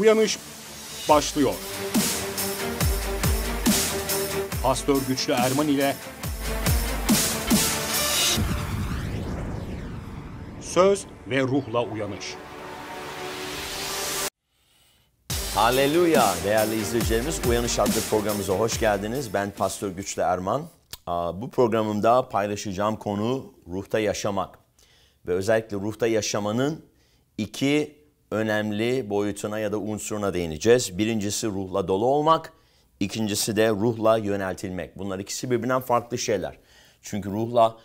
uyanış başlıyor. Pastör Güçlü Erman ile Söz ve Ruhla Uyanış. Haleluya değerli izleyicilerimiz. Uyanış adlı programımıza hoş geldiniz. Ben Pastör Güçlü Erman. Bu programımda paylaşacağım konu ruhta yaşamak. Ve özellikle ruhta yaşamanın iki önemli boyutuna ya da unsuruna değineceğiz. Birincisi ruhla dolu olmak, ikincisi de ruhla yöneltilmek. Bunlar ikisi birbirinden farklı şeyler. Çünkü ruhla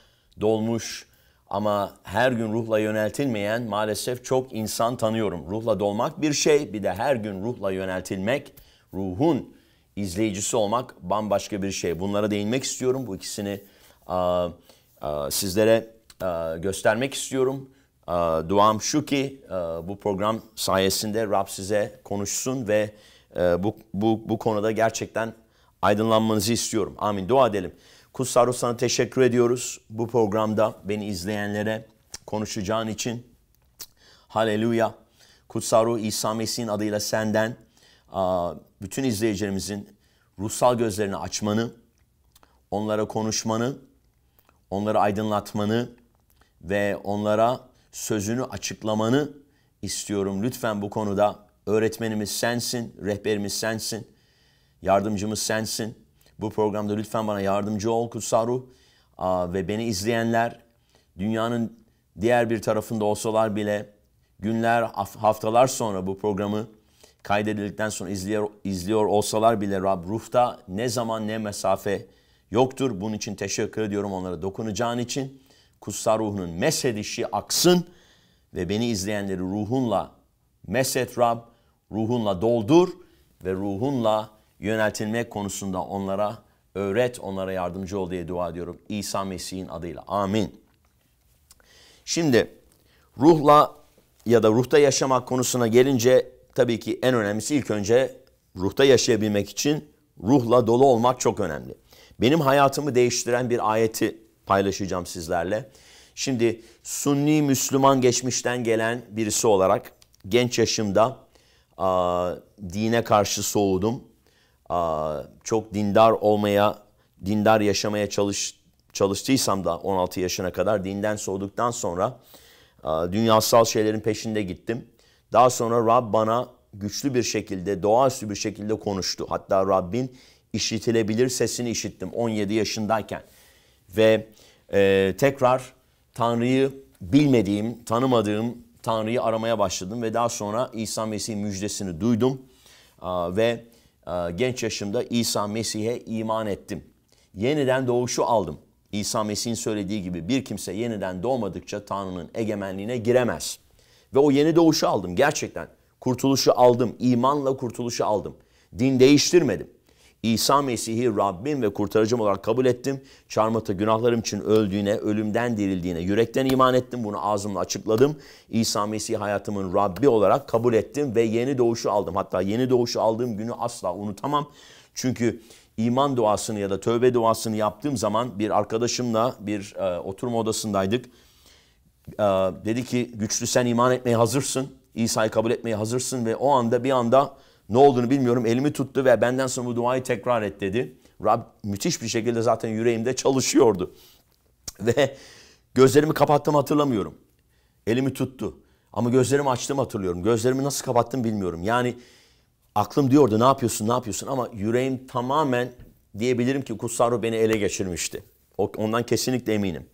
dolmuş ama her gün ruhla yöneltilmeyen maalesef çok insan tanıyorum. Ruhla dolmak bir şey, bir de her gün ruhla yöneltilmek, ruhun izleyicisi olmak bambaşka bir şey. Bunlara değinmek istiyorum. Bu ikisini a, a, sizlere a, göstermek istiyorum. Ee, duam şu ki e, bu program sayesinde Rab size konuşsun ve e, bu, bu, bu konuda gerçekten aydınlanmanızı istiyorum. Amin. Dua edelim. Kutsal Ruh sana teşekkür ediyoruz. Bu programda beni izleyenlere konuşacağın için. Haleluya. Kutsal Ruh İsa Mesih'in adıyla senden e, bütün izleyicilerimizin ruhsal gözlerini açmanı, onlara konuşmanı, onları aydınlatmanı ve onlara sözünü açıklamanı istiyorum. Lütfen bu konuda öğretmenimiz sensin, rehberimiz sensin, yardımcımız sensin. Bu programda lütfen bana yardımcı ol kutsal ruh ve beni izleyenler dünyanın diğer bir tarafında olsalar bile günler, haftalar sonra bu programı kaydedildikten sonra izliyor, izliyor olsalar bile Rab ruhta ne zaman ne mesafe yoktur. Bunun için teşekkür ediyorum onlara dokunacağın için kutsal ruhunun mesedişi aksın ve beni izleyenleri ruhunla meset Rab, ruhunla doldur ve ruhunla yöneltilmek konusunda onlara öğret, onlara yardımcı ol diye dua ediyorum. İsa Mesih'in adıyla. Amin. Şimdi ruhla ya da ruhta yaşamak konusuna gelince tabii ki en önemlisi ilk önce ruhta yaşayabilmek için ruhla dolu olmak çok önemli. Benim hayatımı değiştiren bir ayeti paylaşacağım sizlerle. Şimdi Sunni Müslüman geçmişten gelen birisi olarak genç yaşımda a, dine karşı soğudum. A, çok dindar olmaya, dindar yaşamaya çalış, çalıştıysam da 16 yaşına kadar dinden soğuduktan sonra a, dünyasal şeylerin peşinde gittim. Daha sonra Rab bana güçlü bir şekilde, doğaüstü bir şekilde konuştu. Hatta Rabbin işitilebilir sesini işittim 17 yaşındayken ve e, tekrar Tanrı'yı bilmediğim, tanımadığım Tanrı'yı aramaya başladım ve daha sonra İsa Mesih müjdesini duydum a, ve a, genç yaşımda İsa Mesih'e iman ettim. Yeniden doğuşu aldım. İsa Mesih'in söylediği gibi bir kimse yeniden doğmadıkça Tanrı'nın egemenliğine giremez. Ve o yeni doğuşu aldım gerçekten. Kurtuluşu aldım, imanla kurtuluşu aldım. Din değiştirmedim. İsa Mesih'i Rabbim ve kurtarıcım olarak kabul ettim. Çarmıhta günahlarım için öldüğüne, ölümden dirildiğine yürekten iman ettim. Bunu ağzımla açıkladım. İsa Mesih hayatımın Rabbi olarak kabul ettim ve yeni doğuşu aldım. Hatta yeni doğuşu aldığım günü asla unutamam. Çünkü iman duasını ya da tövbe duasını yaptığım zaman bir arkadaşımla bir e, oturma odasındaydık. E, dedi ki güçlü sen iman etmeye hazırsın. İsa'yı kabul etmeye hazırsın ve o anda bir anda ne olduğunu bilmiyorum. Elimi tuttu ve benden sonra bu duayı tekrar et dedi. Rab müthiş bir şekilde zaten yüreğimde çalışıyordu. Ve gözlerimi kapattım hatırlamıyorum. Elimi tuttu. Ama gözlerimi açtım hatırlıyorum. Gözlerimi nasıl kapattım bilmiyorum. Yani aklım diyordu ne yapıyorsun ne yapıyorsun ama yüreğim tamamen diyebilirim ki kutsal ruh beni ele geçirmişti. Ondan kesinlikle eminim.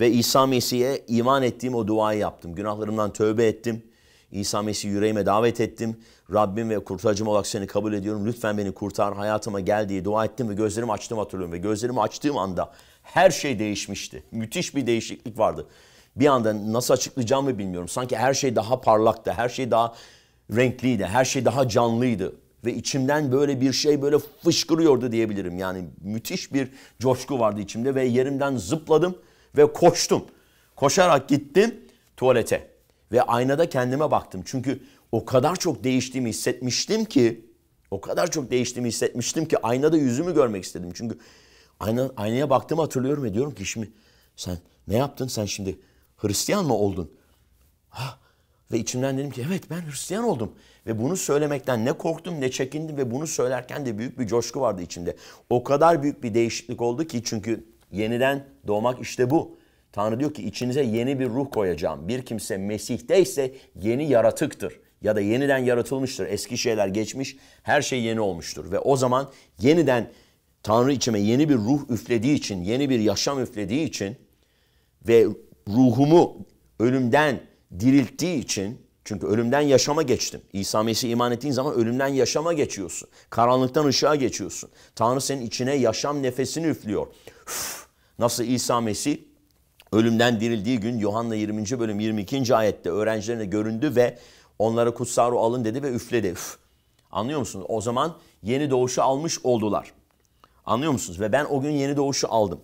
Ve İsa Mesih'e iman ettiğim o duayı yaptım. Günahlarımdan tövbe ettim. İsa Mesih yüreğime davet ettim. Rabbim ve kurtarıcım olarak seni kabul ediyorum. Lütfen beni kurtar, hayatıma gel diye dua ettim ve gözlerimi açtım hatırlıyorum. Ve gözlerimi açtığım anda her şey değişmişti. Müthiş bir değişiklik vardı. Bir anda nasıl açıklayacağımı bilmiyorum. Sanki her şey daha parlaktı, her şey daha renkliydi, her şey daha canlıydı. Ve içimden böyle bir şey böyle fışkırıyordu diyebilirim. Yani müthiş bir coşku vardı içimde ve yerimden zıpladım ve koştum. Koşarak gittim tuvalete. Ve aynada kendime baktım. Çünkü o kadar çok değiştiğimi hissetmiştim ki o kadar çok değiştiğimi hissetmiştim ki aynada yüzümü görmek istedim. Çünkü ayna, aynaya baktığımı hatırlıyorum ve diyorum ki şimdi sen ne yaptın? Sen şimdi Hristiyan mı oldun? Ha, ve içimden dedim ki evet ben Hristiyan oldum. Ve bunu söylemekten ne korktum ne çekindim ve bunu söylerken de büyük bir coşku vardı içimde. O kadar büyük bir değişiklik oldu ki çünkü yeniden doğmak işte bu. Tanrı diyor ki içinize yeni bir ruh koyacağım. Bir kimse Mesih'te ise yeni yaratıktır ya da yeniden yaratılmıştır. Eski şeyler geçmiş, her şey yeni olmuştur ve o zaman yeniden Tanrı içime yeni bir ruh üflediği için, yeni bir yaşam üflediği için ve ruhumu ölümden dirilttiği için çünkü ölümden yaşama geçtim. İsa Mesih iman ettiğin zaman ölümden yaşama geçiyorsun. Karanlıktan ışığa geçiyorsun. Tanrı senin içine yaşam nefesini üflüyor. Üf, nasıl İsa Mesih ölümden dirildiği gün Yuhanna 20. bölüm 22. ayette öğrencilerine göründü ve onlara kutsal ruh alın dedi ve üfledi. Üf. Anlıyor musunuz? O zaman yeni doğuşu almış oldular. Anlıyor musunuz? Ve ben o gün yeni doğuşu aldım.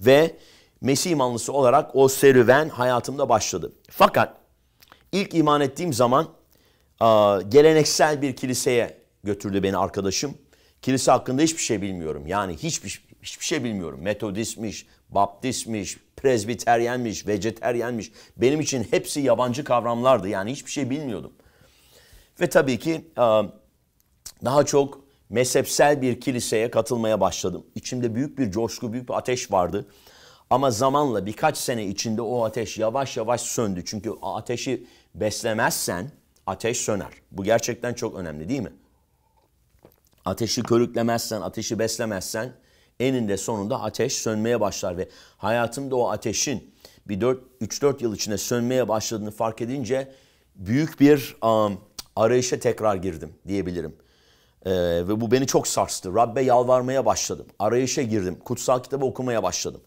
Ve Mesih imanlısı olarak o serüven hayatımda başladı. Fakat ilk iman ettiğim zaman geleneksel bir kiliseye götürdü beni arkadaşım. Kilise hakkında hiçbir şey bilmiyorum. Yani hiçbir hiçbir şey bilmiyorum. Metodistmiş, Baptistmiş, prezbiteryenmiş, vejeteryenmiş. Benim için hepsi yabancı kavramlardı. Yani hiçbir şey bilmiyordum. Ve tabii ki e, daha çok mezhepsel bir kiliseye katılmaya başladım. İçimde büyük bir coşku, büyük bir ateş vardı. Ama zamanla birkaç sene içinde o ateş yavaş yavaş söndü. Çünkü ateşi beslemezsen ateş söner. Bu gerçekten çok önemli değil mi? Ateşi körüklemezsen, ateşi beslemezsen eninde sonunda ateş sönmeye başlar ve hayatımda o ateşin bir 3-4 yıl içinde sönmeye başladığını fark edince büyük bir um, arayışa tekrar girdim diyebilirim. Ee, ve bu beni çok sarstı. Rabbe yalvarmaya başladım. Arayışa girdim. Kutsal kitabı okumaya başladım.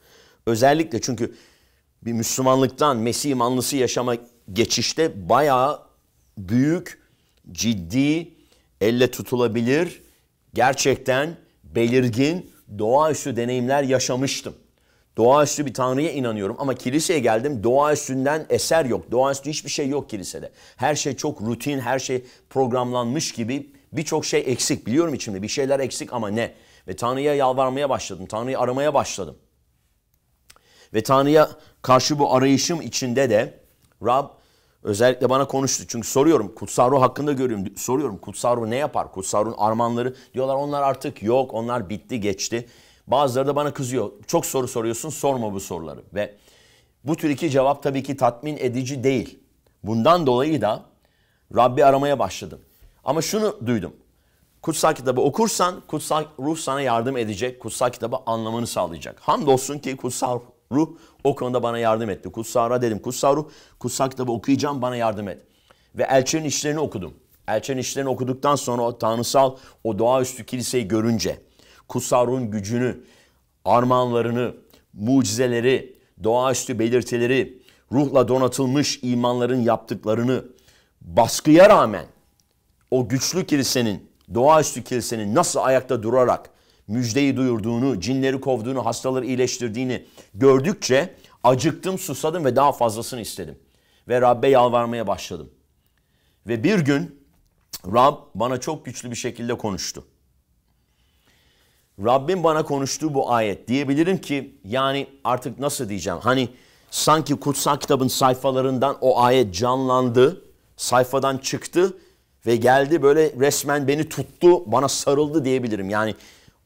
Özellikle çünkü bir Müslümanlıktan Mesih imanlısı yaşama geçişte bayağı büyük, ciddi, elle tutulabilir, gerçekten belirgin doğaüstü deneyimler yaşamıştım. Doğaüstü bir tanrıya inanıyorum ama kiliseye geldim doğaüstünden eser yok. Doğaüstü hiçbir şey yok kilisede. Her şey çok rutin, her şey programlanmış gibi birçok şey eksik. Biliyorum içimde bir şeyler eksik ama ne? Ve Tanrı'ya yalvarmaya başladım, Tanrı'yı aramaya başladım. Ve Tanrı'ya karşı bu arayışım içinde de Rab Özellikle bana konuştu. Çünkü soruyorum kutsal ruh hakkında görüyorum. Soruyorum kutsal ruh ne yapar? Kutsal ruhun armanları diyorlar onlar artık yok. Onlar bitti geçti. Bazıları da bana kızıyor. Çok soru soruyorsun sorma bu soruları. Ve bu tür iki cevap tabii ki tatmin edici değil. Bundan dolayı da Rabbi aramaya başladım. Ama şunu duydum. Kutsal kitabı okursan kutsal ruh sana yardım edecek. Kutsal kitabı anlamanı sağlayacak. Hamdolsun ki kutsal Ruh o konuda bana yardım etti. Kutsara dedim. Kutsal ruh, kutsal kitabı okuyacağım bana yardım et. Ve elçinin işlerini okudum. Elçinin işlerini okuduktan sonra o tanrısal, o doğaüstü kiliseyi görünce, kutsal ruhun gücünü, armağanlarını, mucizeleri, doğaüstü belirtileri, ruhla donatılmış imanların yaptıklarını baskıya rağmen o güçlü kilisenin, doğaüstü kilisenin nasıl ayakta durarak müjdeyi duyurduğunu, cinleri kovduğunu, hastaları iyileştirdiğini gördükçe acıktım, susadım ve daha fazlasını istedim. Ve Rab'be yalvarmaya başladım. Ve bir gün Rab bana çok güçlü bir şekilde konuştu. Rabbim bana konuştuğu bu ayet diyebilirim ki yani artık nasıl diyeceğim hani sanki kutsal kitabın sayfalarından o ayet canlandı, sayfadan çıktı ve geldi böyle resmen beni tuttu, bana sarıldı diyebilirim. Yani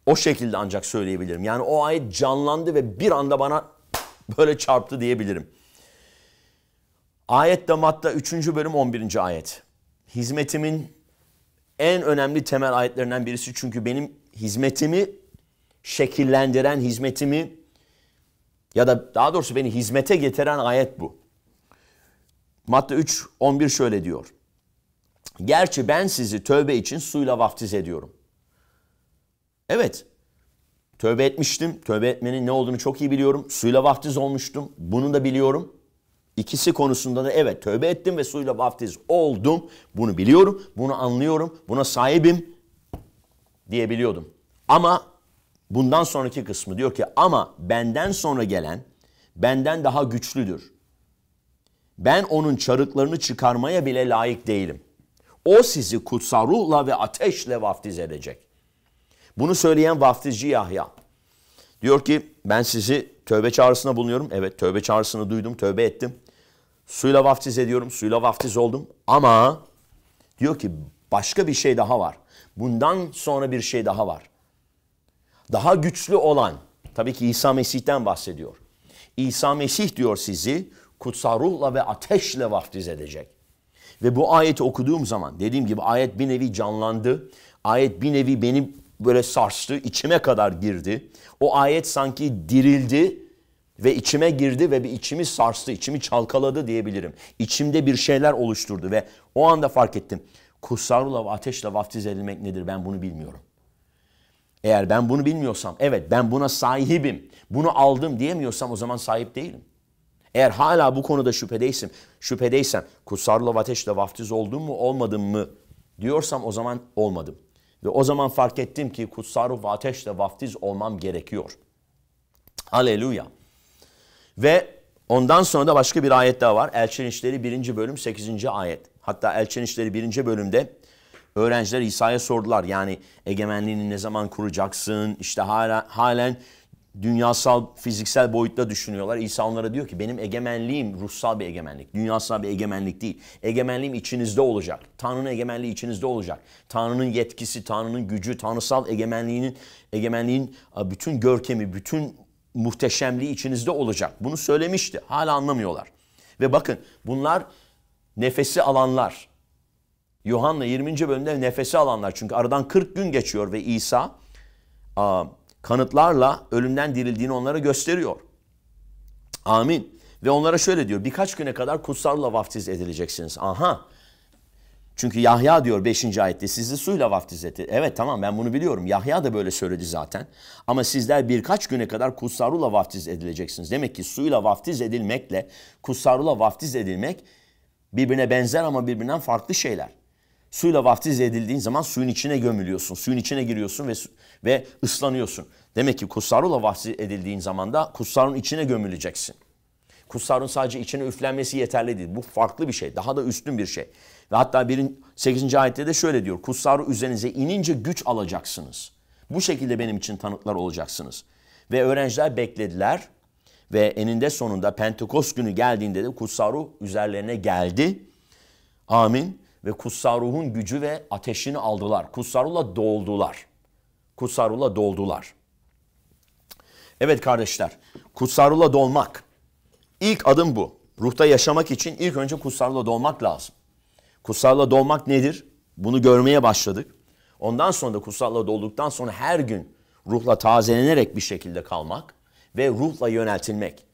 o şekilde ancak söyleyebilirim. Yani o ayet canlandı ve bir anda bana böyle çarptı diyebilirim. Ayet Damat'ta 3. bölüm 11. ayet. Hizmetimin en önemli temel ayetlerinden birisi çünkü benim hizmetimi şekillendiren hizmetimi ya da daha doğrusu beni hizmete getiren ayet bu. Matta 3 11 şöyle diyor. Gerçi ben sizi tövbe için suyla vaftiz ediyorum. Evet. Tövbe etmiştim. Tövbe etmenin ne olduğunu çok iyi biliyorum. Suyla vaftiz olmuştum. Bunu da biliyorum. İkisi konusunda da evet tövbe ettim ve suyla vaftiz oldum. Bunu biliyorum, bunu anlıyorum, buna sahibim diyebiliyordum. Ama bundan sonraki kısmı diyor ki ama benden sonra gelen benden daha güçlüdür. Ben onun çarıklarını çıkarmaya bile layık değilim. O sizi kutsal ruhla ve ateşle vaftiz edecek. Bunu söyleyen vaftizci Yahya. Diyor ki ben sizi tövbe çağrısına bulunuyorum. Evet tövbe çağrısını duydum, tövbe ettim. Suyla vaftiz ediyorum, suyla vaftiz oldum. Ama diyor ki başka bir şey daha var. Bundan sonra bir şey daha var. Daha güçlü olan, tabii ki İsa Mesih'ten bahsediyor. İsa Mesih diyor sizi kutsal ruhla ve ateşle vaftiz edecek. Ve bu ayeti okuduğum zaman dediğim gibi ayet bir nevi canlandı. Ayet bir nevi benim böyle sarstı, içime kadar girdi. O ayet sanki dirildi ve içime girdi ve bir içimi sarstı, içimi çalkaladı diyebilirim. İçimde bir şeyler oluşturdu ve o anda fark ettim. Kutsarla ve ateşle vaftiz edilmek nedir ben bunu bilmiyorum. Eğer ben bunu bilmiyorsam, evet ben buna sahibim, bunu aldım diyemiyorsam o zaman sahip değilim. Eğer hala bu konuda şüphedeysim, şüphedeysem kutsarla ateşle vaftiz oldum mu olmadım mı diyorsam o zaman olmadım. Ve o zaman fark ettim ki kutsal ruh ve ateşle vaftiz olmam gerekiyor. Haleluya. Ve ondan sonra da başka bir ayet daha var. Elçin İşleri 1. bölüm 8. ayet. Hatta Elçin İşleri 1. bölümde öğrenciler İsa'ya sordular. Yani egemenliğini ne zaman kuracaksın? İşte hala, halen dünyasal, fiziksel boyutta düşünüyorlar. İsa onlara diyor ki benim egemenliğim ruhsal bir egemenlik. Dünyasal bir egemenlik değil. Egemenliğim içinizde olacak. Tanrı'nın egemenliği içinizde olacak. Tanrı'nın yetkisi, Tanrı'nın gücü, tanrısal egemenliğinin egemenliğin bütün görkemi, bütün muhteşemliği içinizde olacak. Bunu söylemişti. Hala anlamıyorlar. Ve bakın bunlar nefesi alanlar. Yuhanna 20. bölümde nefesi alanlar. Çünkü aradan 40 gün geçiyor ve İsa kanıtlarla ölümden dirildiğini onlara gösteriyor. Amin. Ve onlara şöyle diyor. Birkaç güne kadar kutsarla vaftiz edileceksiniz. Aha. Çünkü Yahya diyor 5. ayette sizi suyla vaftiz etti. Evet tamam ben bunu biliyorum. Yahya da böyle söyledi zaten. Ama sizler birkaç güne kadar kutsarula vaftiz edileceksiniz. Demek ki suyla vaftiz edilmekle kutsarula vaftiz edilmek birbirine benzer ama birbirinden farklı şeyler. Suyla vaftiz edildiğin zaman suyun içine gömülüyorsun. Suyun içine giriyorsun ve ve ıslanıyorsun. Demek ki kussarula vaftiz edildiğin zaman da kussarın içine gömüleceksin. Kussarın sadece içine üflenmesi yeterli değil. Bu farklı bir şey. Daha da üstün bir şey. Ve hatta birin 8. ayette de şöyle diyor. Kussarı üzerinize inince güç alacaksınız. Bu şekilde benim için tanıklar olacaksınız. Ve öğrenciler beklediler ve eninde sonunda Pentekost günü geldiğinde de kutsaru üzerlerine geldi. Amin ve kutsal ruhun gücü ve ateşini aldılar. Kutsarula doldular. Kutsarula doldular. Evet kardeşler, kutsarula dolmak. İlk adım bu. Ruhta yaşamak için ilk önce kutsarula dolmak lazım. Kutsarula dolmak nedir? Bunu görmeye başladık. Ondan sonra da kutsalla dolduktan sonra her gün ruhla tazelenerek bir şekilde kalmak ve ruhla yöneltilmek.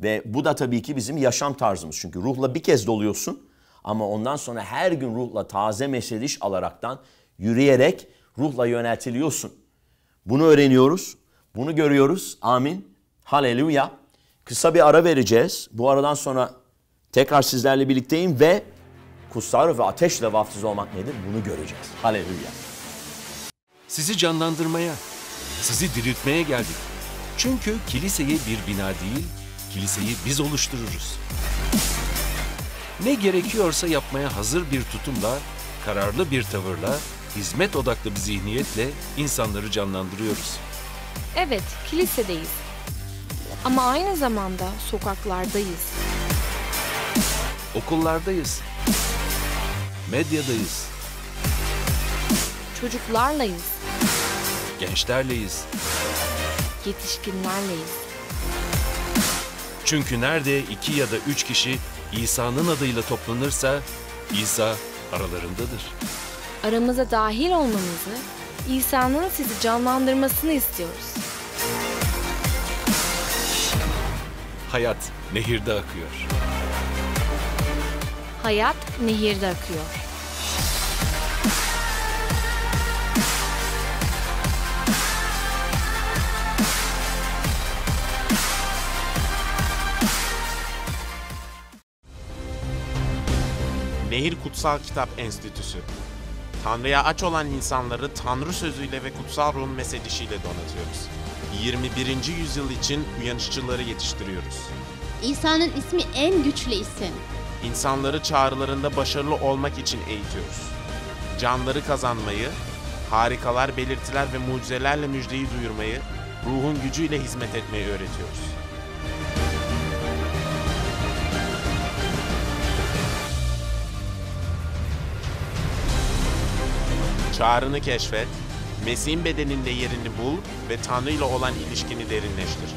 Ve bu da tabii ki bizim yaşam tarzımız. Çünkü ruhla bir kez doluyorsun ama ondan sonra her gün ruhla taze meseliş alaraktan yürüyerek ruhla yöneltiliyorsun. Bunu öğreniyoruz. Bunu görüyoruz. Amin. Haleluya. Kısa bir ara vereceğiz. Bu aradan sonra tekrar sizlerle birlikteyim ve kutsar ve ateşle vaftiz olmak nedir bunu göreceğiz. Haleluya. Sizi canlandırmaya, sizi diriltmeye geldik. Çünkü kiliseyi bir bina değil, kiliseyi biz oluştururuz ne gerekiyorsa yapmaya hazır bir tutumla, kararlı bir tavırla, hizmet odaklı bir zihniyetle insanları canlandırıyoruz. Evet, kilisedeyiz. Ama aynı zamanda sokaklardayız. Okullardayız. Medyadayız. Çocuklarlayız. Gençlerleyiz. Yetişkinlerleyiz. Çünkü nerede iki ya da üç kişi İsa'nın adıyla toplanırsa İsa aralarındadır. Aramıza dahil olmanızı, İsa'nın sizi canlandırmasını istiyoruz. Hayat nehirde akıyor. Hayat nehirde akıyor. Nehir Kutsal Kitap Enstitüsü. Tanrı'ya aç olan insanları Tanrı sözüyle ve kutsal ruhun mesedişiyle donatıyoruz. 21. yüzyıl için uyanışçıları yetiştiriyoruz. İsa'nın ismi en güçlü isim. İnsanları çağrılarında başarılı olmak için eğitiyoruz. Canları kazanmayı, harikalar, belirtiler ve mucizelerle müjdeyi duyurmayı, ruhun gücüyle hizmet etmeyi öğretiyoruz. Çağrını keşfet, Mesih'in bedeninde yerini bul ve Tanrı ile olan ilişkini derinleştir.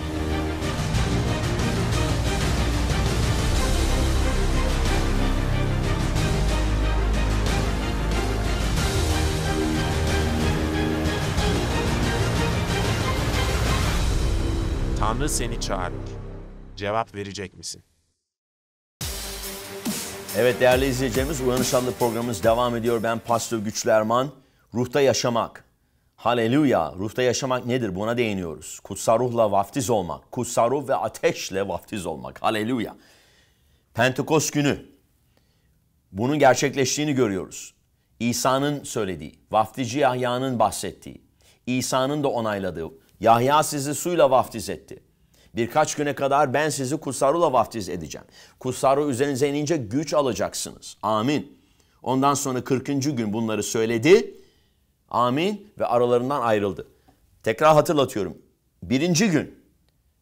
Tanrı seni çağırır. Cevap verecek misin? Evet değerli izleyicilerimiz Uyanış adlı programımız devam ediyor. Ben Pastör Güçlü Erman. Ruhta yaşamak. Haleluya. Ruhta yaşamak nedir? Buna değiniyoruz. Kutsal ruhla vaftiz olmak. Kutsal ruh ve ateşle vaftiz olmak. Haleluya. Pentekost günü bunun gerçekleştiğini görüyoruz. İsa'nın söylediği, vaftici Yahya'nın bahsettiği, İsa'nın da onayladığı, Yahya sizi suyla vaftiz etti. Birkaç güne kadar ben sizi kutsarıyla vaftiz edeceğim. Kutsarı üzerinize inince güç alacaksınız. Amin. Ondan sonra 40. gün bunları söyledi Amin ve aralarından ayrıldı. Tekrar hatırlatıyorum. Birinci gün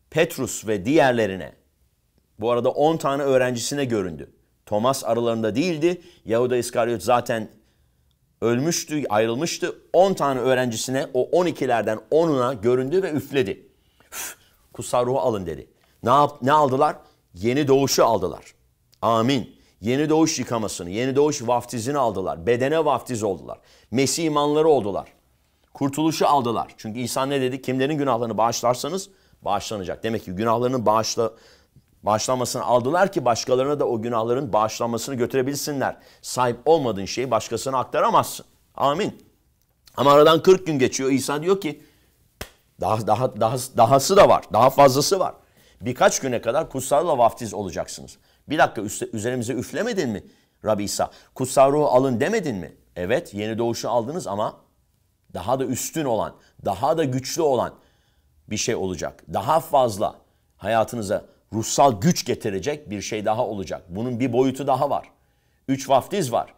Petrus ve diğerlerine bu arada 10 tane öğrencisine göründü. Thomas aralarında değildi. Yahuda İskaryot zaten ölmüştü, ayrılmıştı. 10 tane öğrencisine o 12'lerden 10'una göründü ve üfledi. Üf, kutsal ruhu alın dedi. Ne, yap, ne aldılar? Yeni doğuşu aldılar. Amin. Yeni doğuş yıkamasını, yeni doğuş vaftizini aldılar. Bedene vaftiz oldular. Mesih imanları oldular. Kurtuluşu aldılar. Çünkü İsa ne dedi? Kimlerin günahlarını bağışlarsanız bağışlanacak. Demek ki günahlarının bağışla, bağışlanmasını aldılar ki başkalarına da o günahların bağışlanmasını götürebilsinler. Sahip olmadığın şeyi başkasına aktaramazsın. Amin. Ama aradan 40 gün geçiyor. İsa diyor ki daha, daha, daha, dahası da var. Daha fazlası var. Birkaç güne kadar kutsalla vaftiz olacaksınız. Bir dakika üzerimize üflemedin mi Rabbi İsa? Kutsal ruhu alın demedin mi? Evet yeni doğuşu aldınız ama daha da üstün olan, daha da güçlü olan bir şey olacak. Daha fazla hayatınıza ruhsal güç getirecek bir şey daha olacak. Bunun bir boyutu daha var. Üç vaftiz var.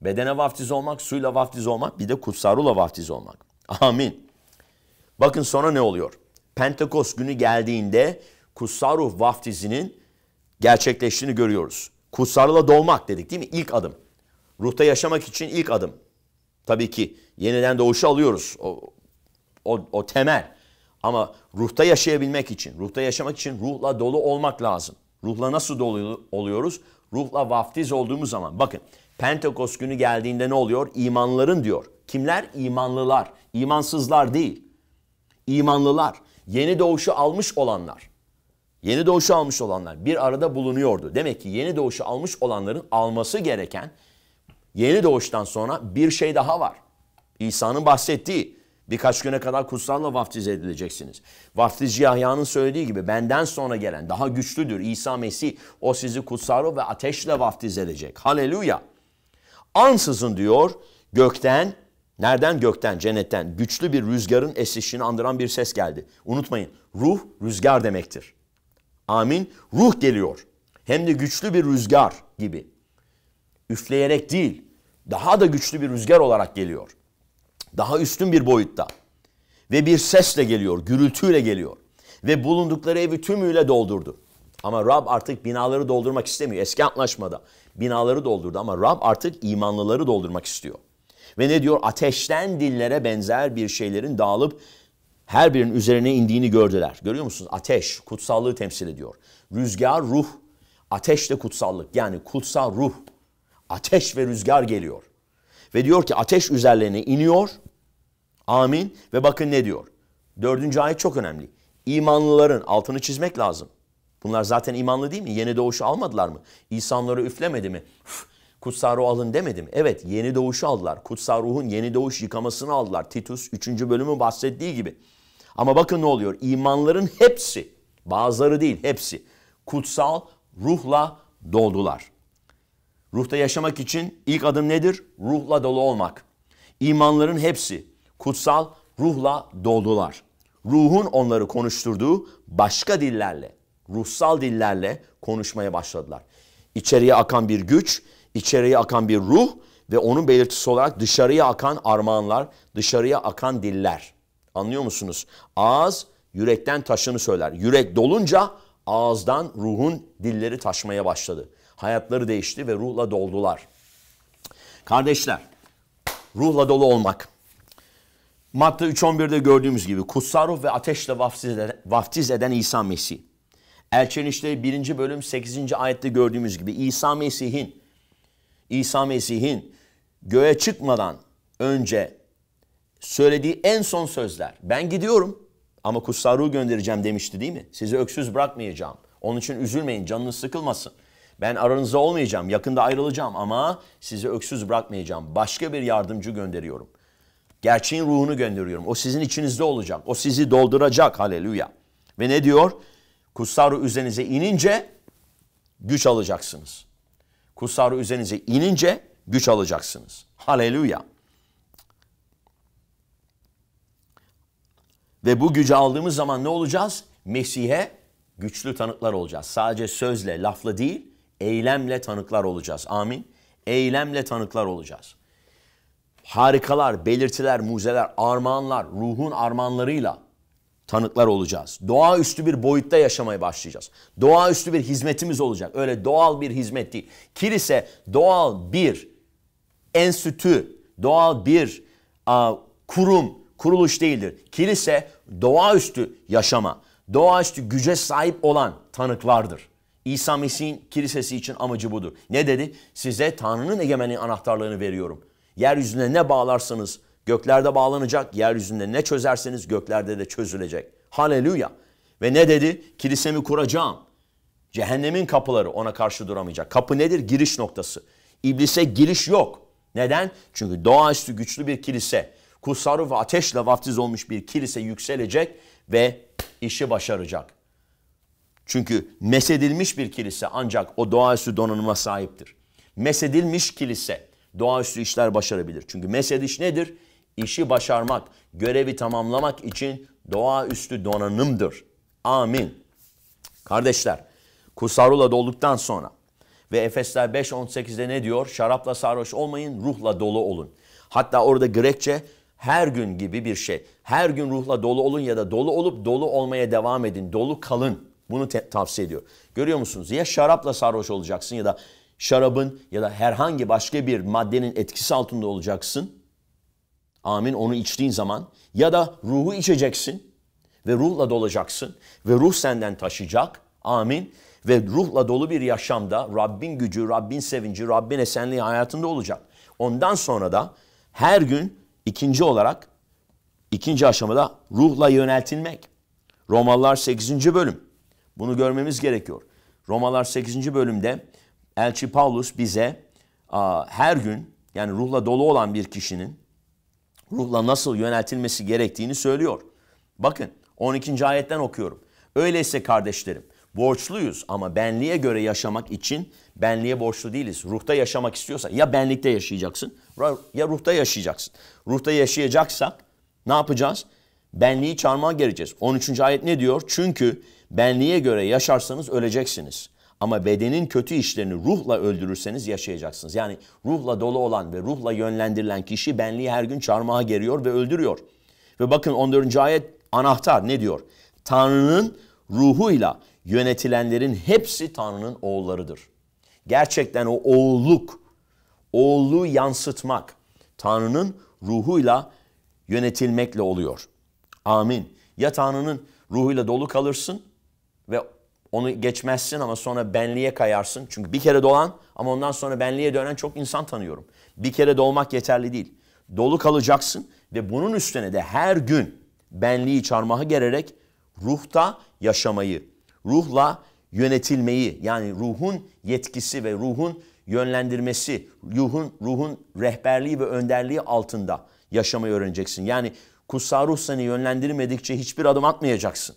Bedene vaftiz olmak, suyla vaftiz olmak, bir de kutsarula vaftiz olmak. Amin. Bakın sonra ne oluyor? Pentekost günü geldiğinde kutsal ruh vaftizinin gerçekleştiğini görüyoruz. Kutsarla dolmak dedik değil mi? İlk adım. Ruhta yaşamak için ilk adım. Tabii ki yeniden doğuşu alıyoruz. O, o, o temel. Ama ruhta yaşayabilmek için, ruhta yaşamak için ruhla dolu olmak lazım. Ruhla nasıl dolu oluyoruz? Ruhla vaftiz olduğumuz zaman. Bakın Pentekost günü geldiğinde ne oluyor? İmanların diyor. Kimler? İmanlılar. İmansızlar değil. İmanlılar. Yeni doğuşu almış olanlar yeni doğuşu almış olanlar bir arada bulunuyordu. Demek ki yeni doğuşu almış olanların alması gereken yeni doğuştan sonra bir şey daha var. İsa'nın bahsettiği birkaç güne kadar kutsalla vaftiz edileceksiniz. Vaftizci Yahya'nın söylediği gibi benden sonra gelen daha güçlüdür İsa Mesih. O sizi kutsal ve ateşle vaftiz edecek. Haleluya. Ansızın diyor gökten Nereden? Gökten, cennetten. Güçlü bir rüzgarın esişini andıran bir ses geldi. Unutmayın, ruh rüzgar demektir. Amin. Ruh geliyor. Hem de güçlü bir rüzgar gibi. Üfleyerek değil, daha da güçlü bir rüzgar olarak geliyor. Daha üstün bir boyutta. Ve bir sesle geliyor, gürültüyle geliyor. Ve bulundukları evi tümüyle doldurdu. Ama Rab artık binaları doldurmak istemiyor. Eski antlaşmada binaları doldurdu ama Rab artık imanlıları doldurmak istiyor. Ve ne diyor? Ateşten dillere benzer bir şeylerin dağılıp her birinin üzerine indiğini gördüler. Görüyor musunuz? Ateş kutsallığı temsil ediyor. Rüzgar ruh, ateş de kutsallık. Yani kutsal ruh, ateş ve rüzgar geliyor. Ve diyor ki ateş üzerlerine iniyor. Amin. Ve bakın ne diyor. Dördüncü ayet çok önemli. İmanlıların altını çizmek lazım. Bunlar zaten imanlı değil mi? Yeni doğuşu almadılar mı? İnsanları üflemedi mi? Üf, kutsal ruh alın demedim? Evet yeni doğuşu aldılar. Kutsal ruhun yeni doğuş yıkamasını aldılar. Titus 3. bölümün bahsettiği gibi. Ama bakın ne oluyor? İmanların hepsi, bazıları değil hepsi kutsal ruhla doldular. Ruhta yaşamak için ilk adım nedir? Ruhla dolu olmak. İmanların hepsi kutsal ruhla doldular. Ruhun onları konuşturduğu başka dillerle, ruhsal dillerle konuşmaya başladılar. İçeriye akan bir güç, içeriye akan bir ruh ve onun belirtisi olarak dışarıya akan armağanlar, dışarıya akan diller. Anlıyor musunuz? Ağız yürekten taşını söyler. Yürek dolunca ağızdan ruhun dilleri taşmaya başladı. Hayatları değişti ve ruhla doldular. Kardeşler, ruhla dolu olmak. Matta 3.11'de gördüğümüz gibi kutsal ruh ve ateşle vaftiz eden, vaftiz eden İsa Mesih. Elçin İşleri 1. bölüm 8. ayette gördüğümüz gibi İsa Mesih'in İsa Mesih'in göğe çıkmadan önce söylediği en son sözler. Ben gidiyorum ama kutsal ruh göndereceğim demişti değil mi? Sizi öksüz bırakmayacağım. Onun için üzülmeyin, canınız sıkılmasın. Ben aranızda olmayacağım, yakında ayrılacağım ama sizi öksüz bırakmayacağım. Başka bir yardımcı gönderiyorum. Gerçeğin ruhunu gönderiyorum. O sizin içinizde olacak. O sizi dolduracak. Haleluya. Ve ne diyor? Kutsal ruh üzerinize inince güç alacaksınız. Kutsal ruh üzerinize inince güç alacaksınız. Haleluya. Ve bu gücü aldığımız zaman ne olacağız? Mesih'e güçlü tanıklar olacağız. Sadece sözle, lafla değil, eylemle tanıklar olacağız. Amin. Eylemle tanıklar olacağız. Harikalar, belirtiler, muzeler, armağanlar, ruhun armağanlarıyla tanıklar olacağız. Doğaüstü bir boyutta yaşamaya başlayacağız. Doğaüstü bir hizmetimiz olacak. Öyle doğal bir hizmet değil. Kilise doğal bir enstitü, doğal bir a, kurum, kuruluş değildir. Kilise doğaüstü yaşama, doğaüstü güce sahip olan tanıklardır. İsa Mesih'in kilisesi için amacı budur. Ne dedi? Size Tanrı'nın egemenliği anahtarlarını veriyorum. Yeryüzüne ne bağlarsanız göklerde bağlanacak, yeryüzünde ne çözerseniz göklerde de çözülecek. Haleluya. Ve ne dedi? Kilisemi kuracağım. Cehennemin kapıları ona karşı duramayacak. Kapı nedir? Giriş noktası. İblise giriş yok. Neden? Çünkü doğaüstü güçlü bir kilise Kutsarı ve ateşle vaftiz olmuş bir kilise yükselecek ve işi başaracak. Çünkü mesedilmiş bir kilise ancak o doğaüstü donanıma sahiptir. Mesedilmiş kilise doğaüstü işler başarabilir. Çünkü mesediş nedir? İşi başarmak, görevi tamamlamak için doğaüstü donanımdır. Amin. Kardeşler, kusarula dolduktan sonra ve Efesler 5.18'de ne diyor? Şarapla sarhoş olmayın, ruhla dolu olun. Hatta orada Grekçe her gün gibi bir şey. Her gün ruhla dolu olun ya da dolu olup dolu olmaya devam edin. Dolu kalın. Bunu tavsiye ediyor. Görüyor musunuz? Ya şarapla sarhoş olacaksın ya da şarabın ya da herhangi başka bir maddenin etkisi altında olacaksın. Amin onu içtiğin zaman ya da ruhu içeceksin ve ruhla dolacaksın ve ruh senden taşıyacak. Amin ve ruhla dolu bir yaşamda Rabbin gücü, Rabbin sevinci, Rabbin esenliği hayatında olacak. Ondan sonra da her gün İkinci olarak ikinci aşamada ruhla yöneltilmek. Romalılar 8. bölüm. Bunu görmemiz gerekiyor. Romalar 8. bölümde elçi Paulus bize a, her gün yani ruhla dolu olan bir kişinin ruhla nasıl yöneltilmesi gerektiğini söylüyor. Bakın 12. ayetten okuyorum. Öyleyse kardeşlerim Borçluyuz ama benliğe göre yaşamak için benliğe borçlu değiliz. Ruhta yaşamak istiyorsa ya benlikte yaşayacaksın ya ruhta yaşayacaksın. Ruhta yaşayacaksak ne yapacağız? Benliği çarmıha gereceğiz. 13. ayet ne diyor? Çünkü benliğe göre yaşarsanız öleceksiniz. Ama bedenin kötü işlerini ruhla öldürürseniz yaşayacaksınız. Yani ruhla dolu olan ve ruhla yönlendirilen kişi benliği her gün çarmıha geriyor ve öldürüyor. Ve bakın 14. ayet anahtar ne diyor? Tanrı'nın ruhuyla yönetilenlerin hepsi Tanrı'nın oğullarıdır. Gerçekten o oğulluk, oğulluğu yansıtmak Tanrı'nın ruhuyla yönetilmekle oluyor. Amin. Ya Tanrı'nın ruhuyla dolu kalırsın ve onu geçmezsin ama sonra benliğe kayarsın. Çünkü bir kere dolan ama ondan sonra benliğe dönen çok insan tanıyorum. Bir kere dolmak yeterli değil. Dolu kalacaksın ve bunun üstüne de her gün benliği çarmıha gererek ruhta yaşamayı, ruhla yönetilmeyi yani ruhun yetkisi ve ruhun yönlendirmesi, ruhun ruhun rehberliği ve önderliği altında yaşamayı öğreneceksin. Yani kutsal ruh seni yönlendirmedikçe hiçbir adım atmayacaksın.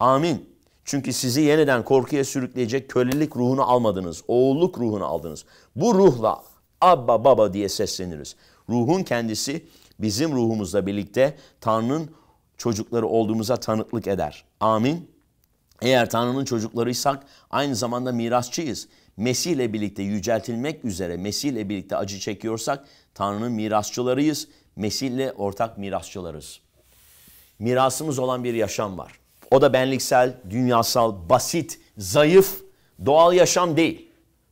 Amin. Çünkü sizi yeniden korkuya sürükleyecek kölelik ruhunu almadınız. Oğulluk ruhunu aldınız. Bu ruhla Abba Baba diye sesleniriz. Ruhun kendisi bizim ruhumuzla birlikte Tanrı'nın çocukları olduğumuza tanıklık eder. Amin. Eğer Tanrı'nın çocuklarıysak aynı zamanda mirasçıyız. Mesih ile birlikte yüceltilmek üzere Mesih ile birlikte acı çekiyorsak Tanrı'nın mirasçılarıyız. Mesih ile ortak mirasçılarız. Mirasımız olan bir yaşam var. O da benliksel, dünyasal, basit, zayıf, doğal yaşam değil.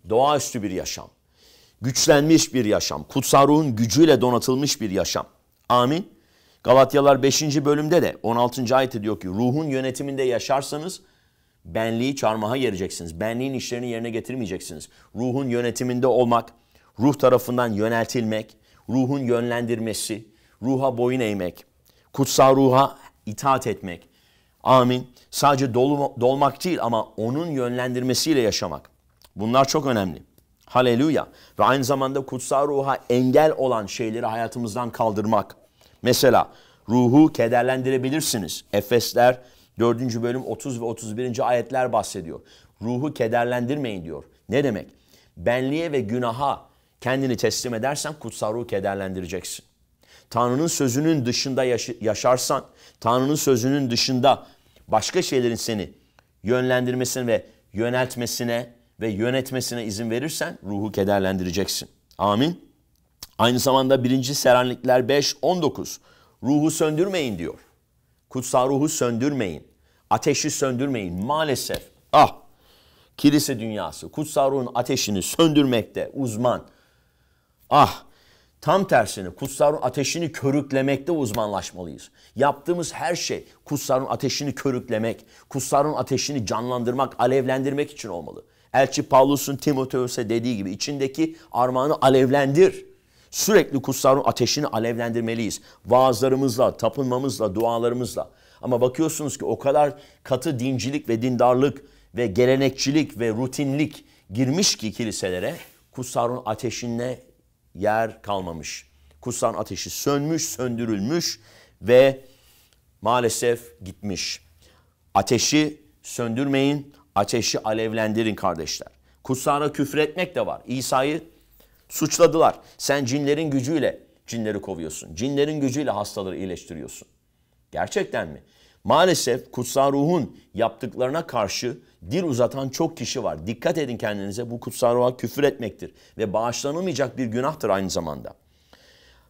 Doğaüstü bir yaşam. Güçlenmiş bir yaşam. Kutsal ruhun gücüyle donatılmış bir yaşam. Amin. Galatyalar 5. bölümde de 16. ayet diyor ki ruhun yönetiminde yaşarsanız Benliği çarmıha yereceksiniz. Benliğin işlerini yerine getirmeyeceksiniz. Ruhun yönetiminde olmak, ruh tarafından yöneltilmek, ruhun yönlendirmesi, ruha boyun eğmek, kutsal ruha itaat etmek. Amin. Sadece dolu, dolmak değil ama onun yönlendirmesiyle yaşamak. Bunlar çok önemli. Haleluya. Ve aynı zamanda kutsal ruha engel olan şeyleri hayatımızdan kaldırmak. Mesela ruhu kederlendirebilirsiniz. Efesler 4. bölüm 30 ve 31. ayetler bahsediyor. Ruhu kederlendirmeyin diyor. Ne demek? Benliğe ve günaha kendini teslim edersen kutsal ruhu kederlendireceksin. Tanrı'nın sözünün dışında yaşarsan, Tanrı'nın sözünün dışında başka şeylerin seni yönlendirmesine ve yöneltmesine ve yönetmesine izin verirsen ruhu kederlendireceksin. Amin. Aynı zamanda 1. Serenlikler 5.19 ruhu söndürmeyin diyor. Kutsal ruhu söndürmeyin. Ateşi söndürmeyin. Maalesef. Ah! Kilise dünyası kutsal ruhun ateşini söndürmekte uzman. Ah! Tam tersini, kutsal ruhun ateşini körüklemekte uzmanlaşmalıyız. Yaptığımız her şey kutsal ruhun ateşini körüklemek, kutsal ruhun ateşini canlandırmak, alevlendirmek için olmalı. Elçi Paulus'un Timoteus'e dediği gibi içindeki armağanı alevlendir. Sürekli kutsarın ateşini alevlendirmeliyiz. Vaazlarımızla, tapınmamızla, dualarımızla. Ama bakıyorsunuz ki o kadar katı dincilik ve dindarlık ve gelenekçilik ve rutinlik girmiş ki kiliselere kutsarın ateşine yer kalmamış. Kutsarın ateşi sönmüş, söndürülmüş ve maalesef gitmiş. Ateşi söndürmeyin, ateşi alevlendirin kardeşler. Kutsara küfür etmek de var. İsa'yı Suçladılar. Sen cinlerin gücüyle cinleri kovuyorsun. Cinlerin gücüyle hastaları iyileştiriyorsun. Gerçekten mi? Maalesef kutsal ruhun yaptıklarına karşı dil uzatan çok kişi var. Dikkat edin kendinize bu kutsal ruha küfür etmektir ve bağışlanamayacak bir günahtır aynı zamanda.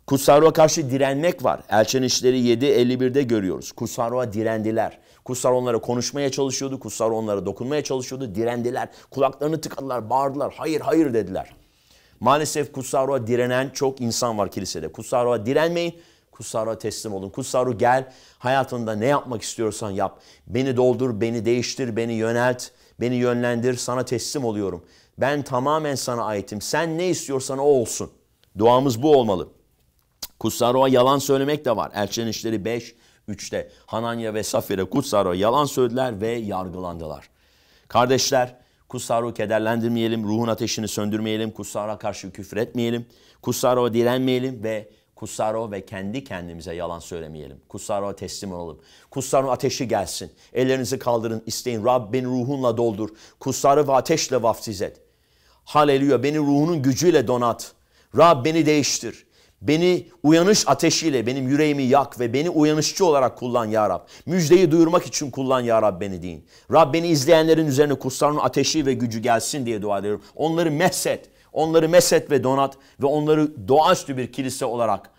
Kutsal ruha karşı direnmek var. Elçin İşleri 7.51'de görüyoruz. Kutsal ruha direndiler. Kutsal onlara konuşmaya çalışıyordu. Kutsal onlara dokunmaya çalışıyordu. Direndiler. Kulaklarını tıkadılar, bağırdılar. Hayır hayır dediler. Maalesef kutsal ruha direnen çok insan var kilisede. Kutsal ruha direnmeyin. Kutsal ruha teslim olun. Kutsal ruh gel hayatında ne yapmak istiyorsan yap. Beni doldur, beni değiştir, beni yönelt, beni yönlendir. Sana teslim oluyorum. Ben tamamen sana aitim. Sen ne istiyorsan o olsun. Duamız bu olmalı. Kutsal ruha yalan söylemek de var. Elçinin İşleri 5, 3'te Hananya ve Safir'e kutsal ruha yalan söylediler ve yargılandılar. Kardeşler Kusar'u kederlendirmeyelim, ruhun ateşini söndürmeyelim, kutsara karşı küfretmeyelim, kutsara direnmeyelim ve kutsara ve kendi kendimize yalan söylemeyelim. Kutsara teslim olalım. Kutsara ateşi gelsin. Ellerinizi kaldırın, isteyin. Rabbin ruhunla doldur. Kutsarı ve ateşle vaftiz et. Haleluya beni ruhunun gücüyle donat. Rab beni değiştir. Beni uyanış ateşiyle benim yüreğimi yak ve beni uyanışçı olarak kullan ya Rab. Müjdeyi duyurmak için kullan ya Rab beni deyin. Rab beni izleyenlerin üzerine kutsalın ateşi ve gücü gelsin diye dua ediyorum. Onları meset, onları meset ve donat ve onları doğaüstü bir kilise olarak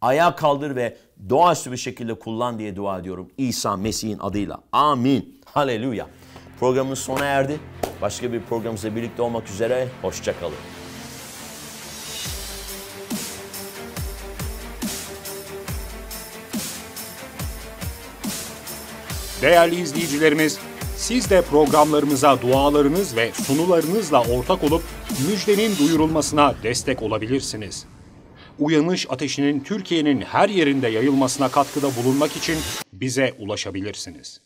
ayağa kaldır ve doğaüstü bir şekilde kullan diye dua ediyorum. İsa Mesih'in adıyla. Amin. Haleluya. Programımız sona erdi. Başka bir programımızla birlikte olmak üzere. Hoşçakalın. Değerli izleyicilerimiz, siz de programlarımıza dualarınız ve sunularınızla ortak olup müjdenin duyurulmasına destek olabilirsiniz. Uyanış Ateşi'nin Türkiye'nin her yerinde yayılmasına katkıda bulunmak için bize ulaşabilirsiniz.